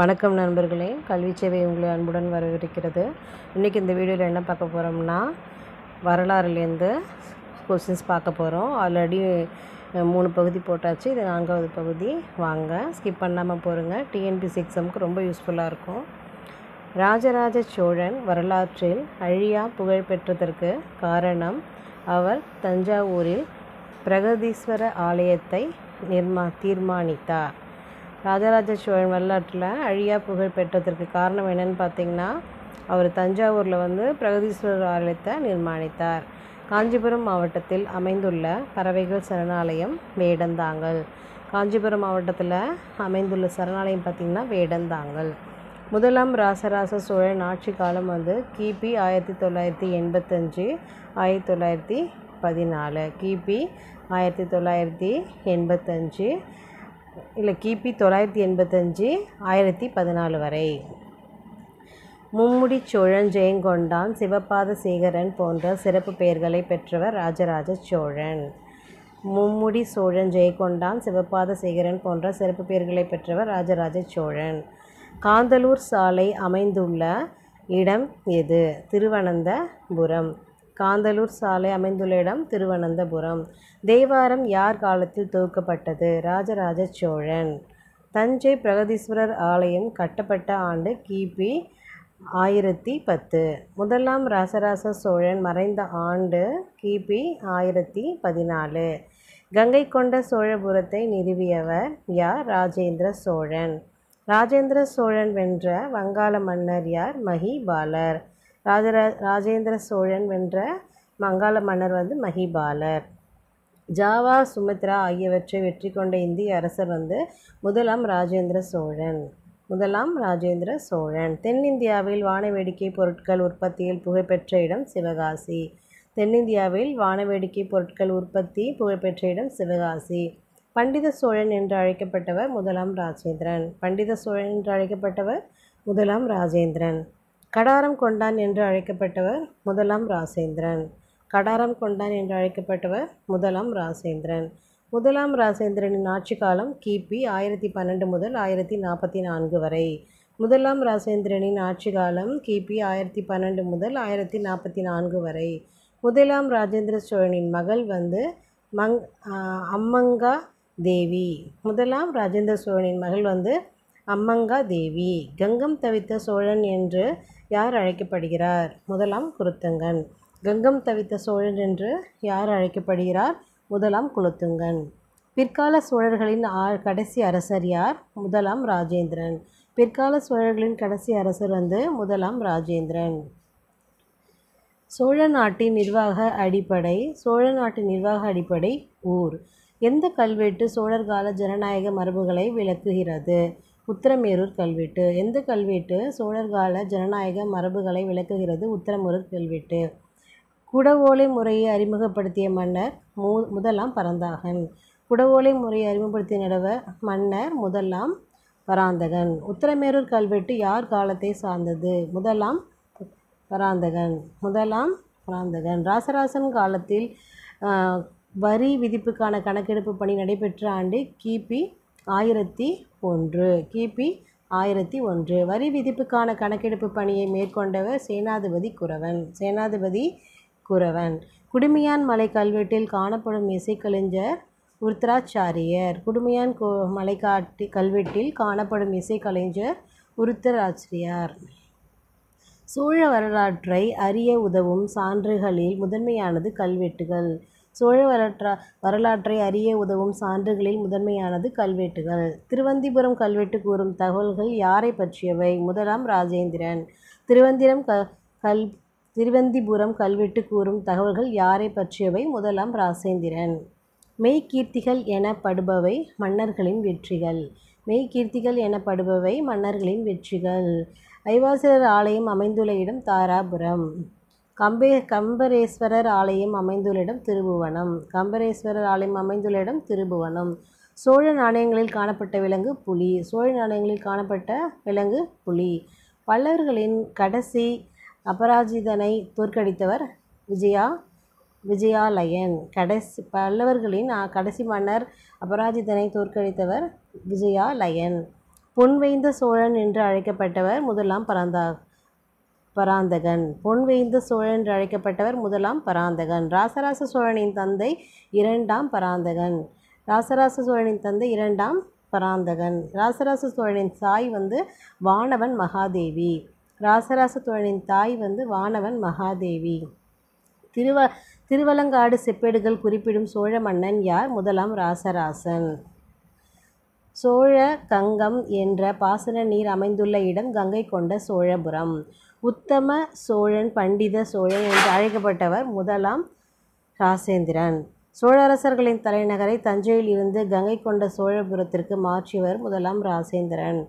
வணக்கம் நண்பர்களே கல்வி சேவை உங்களை அன்புடன் வரவிருக்கிறது இன்றைக்கி இந்த வீடியோவில் என்ன பார்க்க போகிறோம்னா வரலாறுலேருந்து கொஸ்டின்ஸ் பார்க்க போகிறோம் ஆல்ரெடி மூணு பகுதி போட்டாச்சு இது நான்காவது பகுதி வாங்க ஸ்கிப் பண்ணாமல் போகிறோங்க டிஎன்பிசி எக்ஸாமுக்கு ரொம்ப யூஸ்ஃபுல்லாக இருக்கும் ராஜராஜ சோழன் வரலாற்றில் அழியா புகழ் பெற்றதற்கு காரணம் அவர் தஞ்சாவூரில் பிரகதீஸ்வர ஆலயத்தை நிர்மா தீர்மானித்தார் ராஜராஜ சோழன் வரலாற்றில் அழியா புகழ் பெற்றதற்கு காரணம் என்னென்னு பார்த்தீங்கன்னா அவர் தஞ்சாவூரில் வந்து பிரகதீஸ்வரர் ஆலயத்தை நிர்மாணித்தார் காஞ்சிபுரம் மாவட்டத்தில் அமைந்துள்ள பறவைகள் சரணாலயம் வேடந்தாங்கல் காஞ்சிபுரம் மாவட்டத்தில் அமைந்துள்ள சரணாலயம் பார்த்திங்கன்னா வேடந்தாங்கல் முதலாம் ராசராச சோழன் ஆட்சி காலம் வந்து கிபி ஆயிரத்தி தொள்ளாயிரத்தி எண்பத்தஞ்சு ஆயிரத்தி தொள்ளாயிரத்தி பதினாலு கிபி ஆயிரத்தி தொள்ளாயிரத்தி எண்பத்தஞ்சு இல்லை கிபி தொள்ளாயிரத்தி எண்பத்தஞ்சு ஆயிரத்தி பதினாலு வரை மும்முடி சோழன் ஜெயங்கொண்டான் சிவபாத சேகரன் போன்ற சிறப்பு பெயர்களை பெற்றவர் ராஜராஜ சோழன் மும்முடி சோழன் ஜெயங்கொண்டான் சிவபாத சேகரன் போன்ற சிறப்பு பெயர்களை பெற்றவர் ராஜராஜ சோழன் காந்தலூர் சாலை அமைந்துள்ள இடம் எது திருவனந்தபுரம் காந்தலூர் சாலை அமைந்துள்ள இடம் திருவனந்தபுரம் தேவாரம் யார் காலத்தில் தொகுக்கப்பட்டது ராஜராஜ சோழன் தஞ்சை பிரகதீஸ்வரர் ஆலயம் கட்டப்பட்ட ஆண்டு கிபி ஆயிரத்தி பத்து முதலாம் ராசராச சோழன் மறைந்த ஆண்டு கிபி ஆயிரத்தி பதினாலு கங்கை கொண்ட சோழபுரத்தை நிறுவியவர் யார் ராஜேந்திர சோழன் ராஜேந்திர சோழன் வென்ற வங்காள மன்னர் யார் மகிபாலர் ராஜரா ராஜேந்திர சோழன் வென்ற மங்காள மன்னர் வந்து மஹிபாலர் ஜாவா சுமித்ரா ஆகியவற்றை வெற்றி கொண்ட இந்திய அரசர் வந்து முதலாம் ராஜேந்திர சோழன் முதலாம் ராஜேந்திர சோழன் தென்னிந்தியாவில் வானவேடிக்கை பொருட்கள் உற்பத்தியில் புகழ்பெற்ற இடம் சிவகாசி தென்னிந்தியாவில் வானவேடிக்கை பொருட்கள் உற்பத்தி புகழ்பெற்ற இடம் சிவகாசி பண்டித சோழன் என்று அழைக்கப்பட்டவர் முதலாம் ராஜேந்திரன் பண்டித சோழன் என்று அழைக்கப்பட்டவர் முதலாம் ராஜேந்திரன் கடாரம் கொண்டான் என்று அழைக்கப்பட்டவர் முதலாம் ராசேந்திரன் கடாரம் கொண்டான் என்று அழைக்கப்பட்டவர் முதலாம் ராசேந்திரன் முதலாம் ராசேந்திரனின் ஆட்சி காலம் கிபி ஆயிரத்தி பன்னெண்டு முதல் ஆயிரத்தி நாற்பத்தி நான்கு வரை முதலாம் ராசேந்திரனின் ஆட்சி காலம் கிபி ஆயிரத்தி பன்னெண்டு முதல் ஆயிரத்தி நாற்பத்தி நான்கு வரை முதலாம் ராஜேந்திர சோழனின் மகள் வந்து மங் அம்மங்கா தேவி முதலாம் ராஜேந்திர சோழனின் மகள் வந்து அம்மங்கா தேவி கங்கம் தவித்த சோழன் என்று யார் அழைக்கப்படுகிறார் முதலாம் குருத்தங்கன் கங்கம் தவித்த சோழன் என்று யார் அழைக்கப்படுகிறார் முதலாம் குலத்துங்கன் பிற்கால சோழர்களின் ஆ கடைசி அரசர் யார் முதலாம் ராஜேந்திரன் பிற்கால சோழர்களின் கடைசி அரசர் வந்து முதலாம் ராஜேந்திரன் சோழ நாட்டின் நிர்வாக அடிப்படை சோழ நாட்டின் நிர்வாக அடிப்படை ஊர் எந்த கல்வெட்டு சோழர் கால ஜனநாயக மரபுகளை விளக்குகிறது உத்திரமேரூர் கல்வெட்டு எந்த கல்வெட்டு சோழர்கால ஜனநாயக மரபுகளை விளக்குகிறது உத்தரமேரூர் கல்வெட்டு குடவோலை முறையை அறிமுகப்படுத்திய மன்னர் மு முதலாம் பரந்தாகன் குடவோலை முறையை அறிமுகப்படுத்திய நடவ மன்னர் முதலாம் பராந்தகன் உத்திரமேரூர் கல்வெட்டு யார் காலத்தை சார்ந்தது முதலாம் பராந்தகன் முதலாம் பராந்தகன் ராசராசன் காலத்தில் வரி விதிப்புக்கான கணக்கெடுப்பு பணி நடைபெற்ற ஆண்டு கிபி ஆயிரத்தி ஒன்று கிபி ஆயிரத்தி ஒன்று வரி விதிப்புக்கான கணக்கெடுப்பு பணியை மேற்கொண்டவர் சேனாதிபதி குரவன் சேனாதிபதி குரவன் குடுமியான் மலை கல்வெட்டில் காணப்படும் இசைக்கலைஞர் உருத்தராச்சாரியர் குடுமையான் கோ மலைக்காட்டி கல்வெட்டில் காணப்படும் இசைக்கலைஞர் உருத்தராச்சிரியார் சோழ வரலாற்றை அறிய உதவும் சான்றுகளில் முதன்மையானது கல்வெட்டுகள் சோழ வரலா வரலாற்றை அறிய உதவும் சான்றுகளில் முதன்மையானது கல்வெட்டுகள் திருவந்திபுரம் கல்வெட்டு கூறும் தகவல்கள் யாரை பற்றியவை முதலாம் ராஜேந்திரன் திருவந்திரம் க கல் திருவந்திபுரம் கல்வெட்டு கூறும் தகவல்கள் யாரை பற்றியவை முதலாம் ராசேந்திரன் மெய்கீர்த்திகள் எனப்படுபவை மன்னர்களின் வெற்றிகள் மெய்கீர்த்திகள் எனப்படுபவை மன்னர்களின் வெற்றிகள் ஐவாசிரர் ஆலயம் அமைந்துள்ள இடம் தாராபுரம் கம்பே கம்பரேஸ்வரர் ஆலயம் அமைந்துள்ள இடம் திருபுவனம் கம்பரேஸ்வரர் ஆலயம் அமைந்துள்ள இடம் திருபுவனம் சோழ நாணயங்களில் காணப்பட்ட விலங்கு புலி சோழ நாணயங்களில் காணப்பட்ட விலங்கு புலி பல்லவர்களின் கடைசி அபராஜிதனை தோற்கடித்தவர் விஜயா விஜயாலயன் கடைசி பல்லவர்களின் கடைசி மன்னர் அபராஜிதனை தோற்கடித்தவர் விஜயாலயன் பொன்வைந்த சோழன் என்று அழைக்கப்பட்டவர் முதலாம் பரந்தா பராந்தகன் வெய்ந்த சோழன் என்று அழைக்கப்பட்டவர் முதலாம் பராந்தகன் ராசராச சோழனின் தந்தை இரண்டாம் பராந்தகன் ராசராச சோழனின் தந்தை இரண்டாம் பராந்தகன் ராசராச சோழனின் தாய் வந்து வானவன் மகாதேவி ராசராச சோழனின் தாய் வந்து வானவன் மகாதேவி திருவ திருவலங்காடு செப்பேடுகள் குறிப்பிடும் சோழ மன்னன் யார் முதலாம் ராசராசன் சோழ கங்கம் என்ற பாசன நீர் அமைந்துள்ள இடம் கங்கை கொண்ட சோழபுரம் உத்தம சோழன் பண்டித சோழன் என்று அழைக்கப்பட்டவர் முதலாம் ராசேந்திரன் சோழரசர்களின் தலைநகரை தஞ்சையில் இருந்து கங்கை கொண்ட சோழபுரத்திற்கு மாற்றியவர் முதலாம் ராசேந்திரன்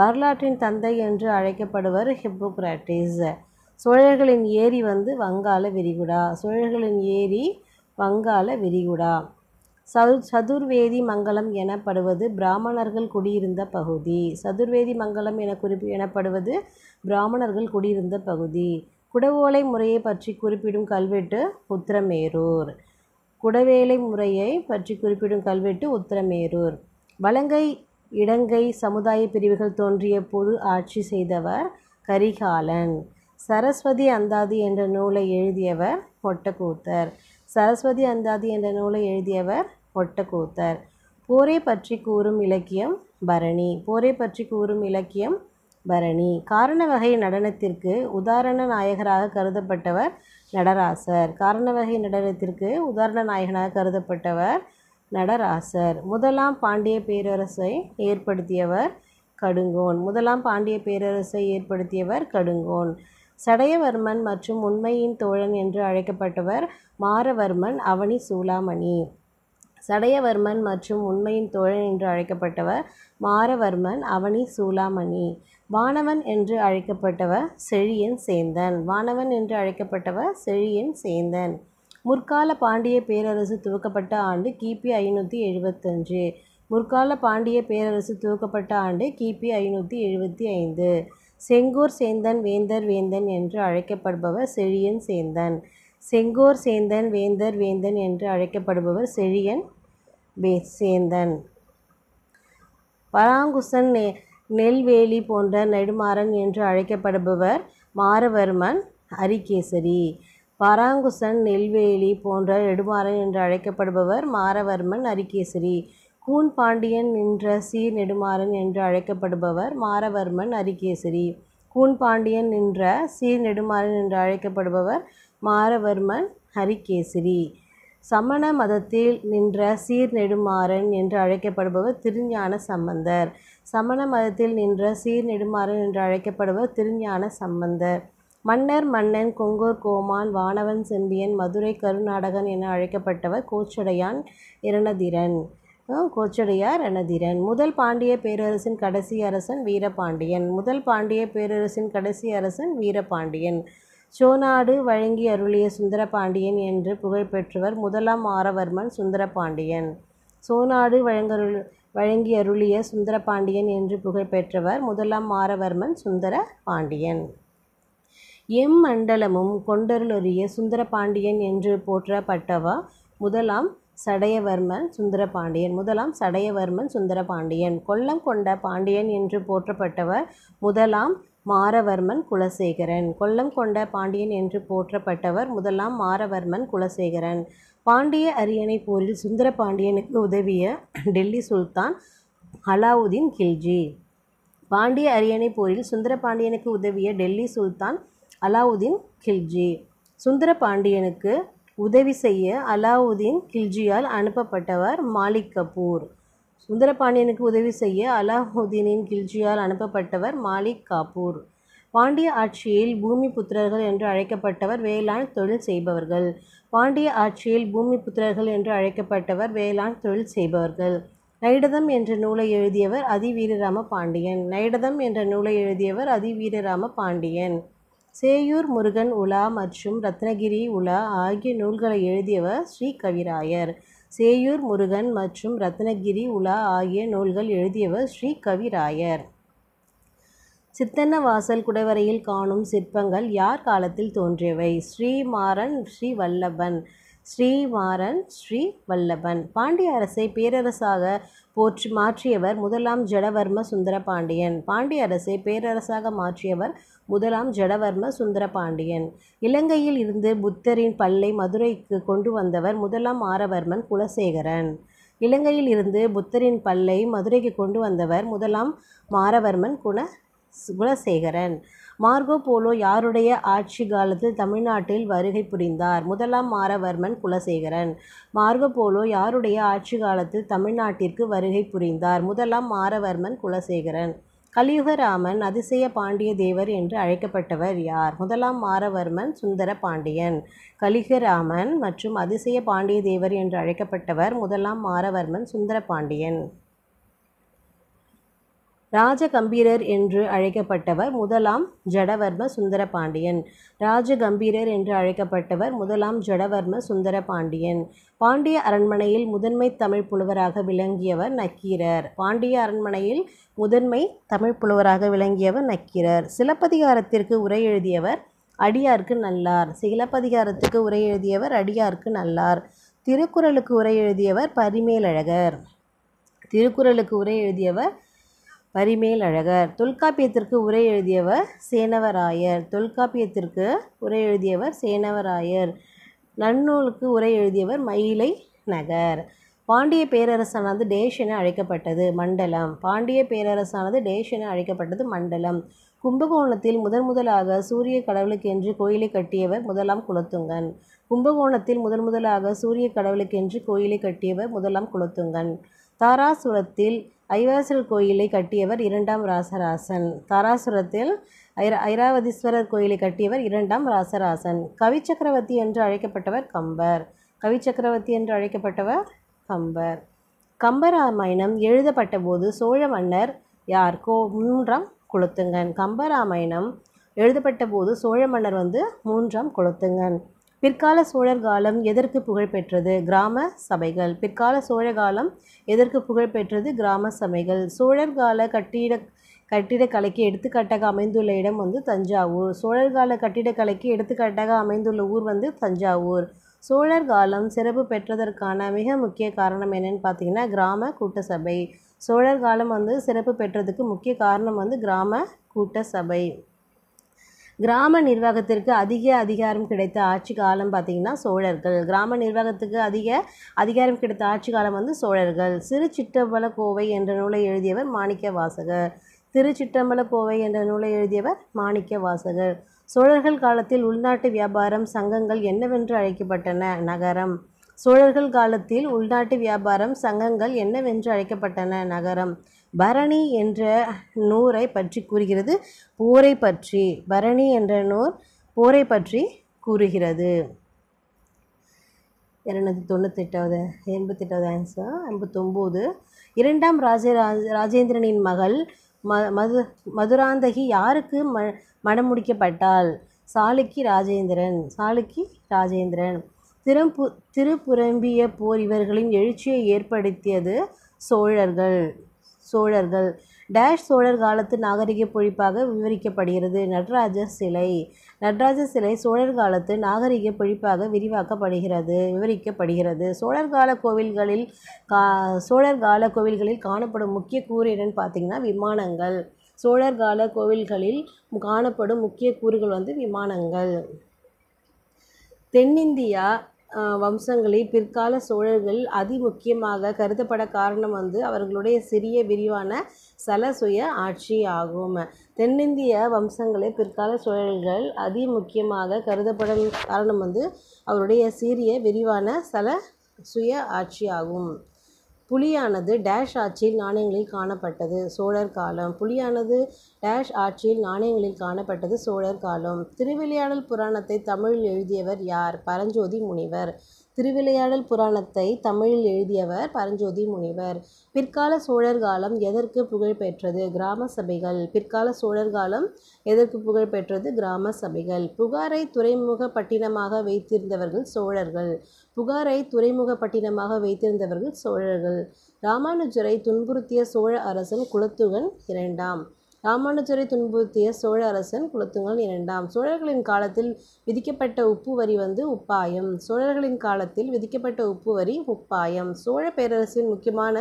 வரலாற்றின் தந்தை என்று அழைக்கப்படுவர் ஹிப்போக்ராட்டிஸ் சோழர்களின் ஏரி வந்து வங்காள விரிகுடா சோழர்களின் ஏரி வங்காள விரிகுடா சது சதுர்வேதி மங்கலம் எனப்படுவது பிராமணர்கள் குடியிருந்த பகுதி சதுர்வேதி மங்கலம் என குறிப்பி எனப்படுவது பிராமணர்கள் குடியிருந்த பகுதி குடவோலை முறையை பற்றி குறிப்பிடும் கல்வெட்டு உத்திரமேரூர் குடவேலை முறையை பற்றி குறிப்பிடும் கல்வெட்டு உத்திரமேரூர் வலங்கை இடங்கை சமுதாய பிரிவுகள் தோன்றிய போது ஆட்சி செய்தவர் கரிகாலன் சரஸ்வதி அந்தாதி என்ற நூலை எழுதியவர் மொட்டக்கூத்தர் சரஸ்வதி அந்தாதி என்ற நூலை எழுதியவர் ஒட்டக்கூத்தர் போரை பற்றி கூறும் இலக்கியம் பரணி போரை பற்றி கூறும் இலக்கியம் பரணி காரண வகை நடனத்திற்கு உதாரண நாயகராக கருதப்பட்டவர் நடராசர் காரண வகை நடனத்திற்கு உதாரண நாயகனாக கருதப்பட்டவர் நடராசர் முதலாம் பாண்டிய பேரரசை ஏற்படுத்தியவர் கடுங்கோன் முதலாம் பாண்டிய பேரரசை ஏற்படுத்தியவர் கடுங்கோன் சடையவர்மன் மற்றும் உண்மையின் தோழன் என்று அழைக்கப்பட்டவர் மாரவர்மன் அவனி சூளாமணி சடையவர்மன் மற்றும் உண்மையின் தோழன் என்று அழைக்கப்பட்டவர் மாரவர்மன் அவனி சூலாமணி வானவன் என்று அழைக்கப்பட்டவர் செழியன் சேந்தன் வானவன் என்று அழைக்கப்பட்டவர் செழியன் சேந்தன் முற்கால பாண்டிய பேரரசு துவக்கப்பட்ட ஆண்டு கிபி ஐநூற்றி எழுபத்தஞ்சு முற்கால பாண்டிய பேரரசு துவக்கப்பட்ட ஆண்டு கிபி ஐநூற்றி எழுபத்தி ஐந்து செங்கோர் சேந்தன் வேந்தர் வேந்தன் என்று அழைக்கப்படுபவர் செழியன் சேந்தன் செங்கோர் சேந்தன் வேந்தர் வேந்தன் என்று அழைக்கப்படுபவர் செழியன் வே சேந்தன் பராங்குசன் நெ நெல்வேலி போன்ற நெடுமாறன் என்று அழைக்கப்படுபவர் மாரவர்மன் அரிகேசரி பராங்குசன் நெல்வேலி போன்ற நெடுமாறன் என்று அழைக்கப்படுபவர் மாரவர்மன் அரிகேசரி கூன் பாண்டியன் நின்ற சீர் நெடுமாறன் என்று அழைக்கப்படுபவர் மாரவர்மன் அரிகேசரி கூன் பாண்டியன் நின்ற சீர் நெடுமாறன் என்று அழைக்கப்படுபவர் மாரவர்மன் ஹரிகேசரி சமண மதத்தில் நின்ற சீர்நெடுமாறன் என்று அழைக்கப்படுபவர் திருஞான சம்பந்தர் சமண மதத்தில் நின்ற சீர்நெடுமாறன் என்று அழைக்கப்படுவர் திருஞான சம்பந்தர் மன்னர் மன்னன் கொங்கோர் கோமான் வானவன் செம்பியன் மதுரை கருநாடகன் என அழைக்கப்பட்டவர் கோச்சடையான் இரணதிரன் கோச்சடையார் ரணதிரன் முதல் பாண்டிய பேரரசின் கடைசி அரசன் வீரபாண்டியன் முதல் பாண்டிய பேரரசின் கடைசி அரசன் வீரபாண்டியன் சோநாடு வழங்கி அருளிய சுந்தரபாண்டியன் என்று புகழ்பெற்றவர் முதலாம் ஆரவர்மன் சுந்தரபாண்டியன் சோநாடு வழங்கருள் வழங்கி அருளிய சுந்தரபாண்டியன் என்று புகழ்பெற்றவர் முதலாம் ஆரவர்மன் சுந்தர பாண்டியன் எம் மண்டலமும் கொண்டருளொரிய சுந்தரபாண்டியன் என்று போற்றப்பட்டவா முதலாம் சடையவர்மன் சுந்தரபாண்டியன் முதலாம் சடையவர்மன் சுந்தரபாண்டியன் கொல்லம் கொண்ட பாண்டியன் என்று போற்றப்பட்டவர் முதலாம் மாரவர்மன் குலசேகரன் கொல்லம் கொண்ட பாண்டியன் என்று போற்றப்பட்டவர் முதலாம் மாரவர்மன் குலசேகரன் பாண்டிய அரியணை போரில் சுந்தர பாண்டியனுக்கு உதவிய டெல்லி சுல்தான் அலாவுதீன் கில்ஜி பாண்டிய அரியணை போரில் சுந்தர பாண்டியனுக்கு உதவிய டெல்லி சுல்தான் அலாவுதீன் கில்ஜி சுந்தர பாண்டியனுக்கு உதவி செய்ய அலாவுதீன் கில்ஜியால் அனுப்பப்பட்டவர் மாலிக் கபூர் சுந்தரபாண்டியனுக்கு உதவி செய்ய அலாஹுதீனின் கில்ஜியால் அனுப்பப்பட்டவர் மாலிக் காபூர் பாண்டிய ஆட்சியில் பூமி புத்திரர்கள் என்று அழைக்கப்பட்டவர் வேளாண் தொழில் செய்பவர்கள் பாண்டிய ஆட்சியில் பூமி புத்திரர்கள் என்று அழைக்கப்பட்டவர் வேளாண் தொழில் செய்பவர்கள் நைடதம் என்ற நூலை எழுதியவர் அதிவீரராம பாண்டியன் நைடதம் என்ற நூலை எழுதியவர் அதிவீரராம பாண்டியன் சேயூர் முருகன் உலா மற்றும் ரத்னகிரி உலா ஆகிய நூல்களை எழுதியவர் ஸ்ரீ கவிராயர் சேயூர் முருகன் மற்றும் ரத்னகிரி உலா ஆகிய நூல்கள் எழுதியவர் ஸ்ரீ கவிராயர் சித்தன்னவாசல் குடைவரையில் காணும் சிற்பங்கள் யார் காலத்தில் தோன்றியவை ஸ்ரீமாறன் ஸ்ரீ வல்லபன் ஸ்ரீமாறன் ஸ்ரீ வல்லபன் பாண்டிய அரசை பேரரசாக போற்றி மாற்றியவர் முதலாம் ஜடவர்ம சுந்தர பாண்டியன் பாண்டிய அரசை பேரரசாக மாற்றியவர் முதலாம் ஜடவர்ம சுந்தரபாண்டியன் இலங்கையில் இருந்து புத்தரின் பல்லை மதுரைக்கு கொண்டு வந்தவர் முதலாம் ஆரவர்மன் குலசேகரன் இலங்கையில் இருந்து புத்தரின் பல்லை மதுரைக்கு கொண்டு வந்தவர் முதலாம் மாரவர்மன் குண குலசேகரன் மார்கோ போலோ யாருடைய ஆட்சி காலத்தில் தமிழ்நாட்டில் வருகை புரிந்தார் முதலாம் மாரவர்மன் குலசேகரன் மார்கோ போலோ யாருடைய ஆட்சி காலத்தில் தமிழ்நாட்டிற்கு வருகை புரிந்தார் முதலாம் மாரவர்மன் குலசேகரன் கலியுகராமன் அதிசய பாண்டிய தேவர் என்று அழைக்கப்பட்டவர் யார் முதலாம் மாரவர்மன் சுந்தர பாண்டியன் கலிகராமன் மற்றும் அதிசய பாண்டிய தேவர் என்று அழைக்கப்பட்டவர் முதலாம் மாரவர்மன் சுந்தர பாண்டியன் ராஜகம்பீரர் என்று அழைக்கப்பட்டவர் முதலாம் ஜடவர்ம சுந்தர பாண்டியன் ராஜகம்பீரர் என்று அழைக்கப்பட்டவர் முதலாம் ஜடவர்ம சுந்தர பாண்டியன் பாண்டிய அரண்மனையில் முதன்மை தமிழ் புலவராக விளங்கியவர் நக்கீரர் பாண்டிய அரண்மனையில் முதன்மை தமிழ் புலவராக விளங்கியவர் நக்கீரர் சிலப்பதிகாரத்திற்கு உரை எழுதியவர் அடியார்க்கு நல்லார் சிலப்பதிகாரத்துக்கு உரை எழுதியவர் அடியார்க்கு நல்லார் திருக்குறளுக்கு உரை எழுதியவர் பரிமேலழகர் திருக்குறளுக்கு உரை எழுதியவர் பரிமேல் அழகர் தொல்காப்பியத்திற்கு உரை எழுதியவர் சேனவராயர் தொல்காப்பியத்திற்கு உரை எழுதியவர் சேனவராயர் நன்னூலுக்கு உரை எழுதியவர் மயிலை நகர் பாண்டிய பேரரசானது டேஷ் என அழைக்கப்பட்டது மண்டலம் பாண்டிய பேரரசானது டேஷ் என அழைக்கப்பட்டது மண்டலம் கும்பகோணத்தில் முதன் முதலாக சூரிய கடவுளுக்கென்று கோயிலை கட்டியவர் முதலாம் குலத்துங்கன் கும்பகோணத்தில் முதன் முதலாக சூரிய கடவுளுக்கென்று கோயிலை கட்டியவர் முதலாம் குலத்துங்கன் தாராசுரத்தில் ஐவாசல் கோயிலை கட்டியவர் இரண்டாம் ராசராசன் தாராசுரத்தில் ஐரா ஐராவதீஸ்வரர் கோயிலை கட்டியவர் இரண்டாம் ராசராசன் கவிச்சக்கரவர்த்தி என்று அழைக்கப்பட்டவர் கம்பர் கவிச்சக்கரவர்த்தி என்று அழைக்கப்பட்டவர் கம்பர் கம்பராமாயணம் எழுதப்பட்ட போது சோழ மன்னர் யார் கோ மூன்றாம் குலத்துங்கன் கம்பராமாயணம் எழுதப்பட்ட போது சோழ மன்னர் வந்து மூன்றாம் குளத்துங்கன் பிற்கால சோழர் காலம் எதற்கு புகழ்பெற்றது கிராம சபைகள் பிற்கால சோழர் காலம் எதற்கு புகழ்பெற்றது கிராம சபைகள் சோழர் கால கட்டிட கட்டிடக்கலைக்கு எடுத்துக்காட்டாக அமைந்துள்ள இடம் வந்து தஞ்சாவூர் சோழர் கால கட்டிடக்கலைக்கு எடுத்துக்காட்டாக அமைந்துள்ள ஊர் வந்து தஞ்சாவூர் சோழர் காலம் சிறப்பு பெற்றதற்கான மிக முக்கிய காரணம் என்னென்னு பார்த்தீங்கன்னா கிராம கூட்ட சபை சோழர் காலம் வந்து சிறப்பு பெற்றதுக்கு முக்கிய காரணம் வந்து கிராம கூட்ட சபை கிராம நிர்வாகத்திற்கு அதிக அதிகாரம் கிடைத்த ஆட்சி காலம் பார்த்திங்கன்னா சோழர்கள் கிராம நிர்வாகத்துக்கு அதிக அதிகாரம் கிடைத்த ஆட்சி காலம் வந்து சோழர்கள் சிறு சிற்றம்பல கோவை என்ற நூலை எழுதியவர் மாணிக்க வாசகர் திரு சிற்றம்பல கோவை என்ற நூலை எழுதியவர் மாணிக்க வாசகர் சோழர்கள் காலத்தில் உள்நாட்டு வியாபாரம் சங்கங்கள் என்னவென்று அழைக்கப்பட்டன நகரம் சோழர்கள் காலத்தில் உள்நாட்டு வியாபாரம் சங்கங்கள் என்னவென்று அழைக்கப்பட்டன நகரம் பரணி என்ற நூரை பற்றி கூறுகிறது போரை பற்றி பரணி என்ற நூர் போரை பற்றி கூறுகிறது இரநூத்தி தொண்ணூத்தெட்டாவது எண்பத்தெட்டாவது ஆன்சர் ஐம்பத்தொம்போது இரண்டாம் ராஜ ராஜேந்திரனின் மகள் ம மது மதுராந்தகி யாருக்கு ம மடம் முடிக்கப்பட்டால் சாளுக்கி ராஜேந்திரன் சாளுக்கி ராஜேந்திரன் திரும்பு திருப்புரம்பிய போர் இவர்களின் எழுச்சியை ஏற்படுத்தியது சோழர்கள் சோழர்கள் டேஷ் சோழர் காலத்து நாகரிக பொழிப்பாக விவரிக்கப்படுகிறது நடராஜர் சிலை நடராஜர் சிலை சோழர் காலத்து நாகரிக பொழிப்பாக விரிவாக்கப்படுகிறது விவரிக்கப்படுகிறது சோழர் கால கோவில்களில் கா சோழர் கால கோவில்களில் காணப்படும் முக்கிய கூறு என்னன்னு பார்த்தீங்கன்னா விமானங்கள் சோழர் கால கோவில்களில் காணப்படும் முக்கிய கூறுகள் வந்து விமானங்கள் தென்னிந்தியா வம்சங்களில் பிற்கால சோழர்கள் அதி முக்கியமாக கருதப்பட காரணம் வந்து அவர்களுடைய சிறிய விரிவான சலசுய ஆட்சி ஆகும் தென்னிந்திய வம்சங்களை பிற்கால சோழர்கள் அதி முக்கியமாக கருதப்படும் காரணம் வந்து அவருடைய சிறிய விரிவான சல சுய ஆட்சி ஆகும் புலியானது டேஷ் ஆட்சியில் நாணயங்களில் காணப்பட்டது சோழர் காலம் புலியானது டேஷ் ஆட்சியில் நாணயங்களில் காணப்பட்டது சோழர் காலம் திருவிளையாடல் புராணத்தை தமிழில் எழுதியவர் யார் பரஞ்சோதி முனிவர் திருவிளையாடல் புராணத்தை தமிழில் எழுதியவர் பரஞ்சோதி முனிவர் பிற்கால சோழர் காலம் எதற்கு புகழ் பெற்றது கிராம சபைகள் பிற்கால சோழர் காலம் எதற்கு புகழ் பெற்றது கிராம சபைகள் புகாரை துறைமுக பட்டினமாக வைத்திருந்தவர்கள் சோழர்கள் புகாரை துறைமுக பட்டினமாக வைத்திருந்தவர்கள் சோழர்கள் ராமானுஜரை துன்புறுத்திய சோழ அரசன் குலத்துகன் இரண்டாம் ராமானுஜரை துன்புறுத்திய சோழ அரசன் குலத்துங்கள் இரண்டாம் சோழர்களின் காலத்தில் விதிக்கப்பட்ட உப்பு வரி வந்து உப்பாயம் சோழர்களின் காலத்தில் விதிக்கப்பட்ட உப்பு வரி உப்பாயம் சோழ பேரரசின் முக்கியமான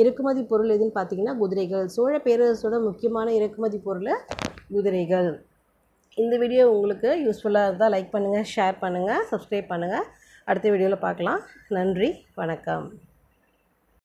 இறக்குமதி பொருள் எதுன்னு பார்த்தீங்கன்னா குதிரைகள் சோழ பேரரசோட முக்கியமான இறக்குமதி பொருள் குதிரைகள் இந்த வீடியோ உங்களுக்கு யூஸ்ஃபுல்லாக இருந்தால் லைக் பண்ணுங்கள் ஷேர் பண்ணுங்கள் சப்ஸ்கிரைப் பண்ணுங்கள் அடுத்த வீடியோவில் பார்க்கலாம் நன்றி வணக்கம்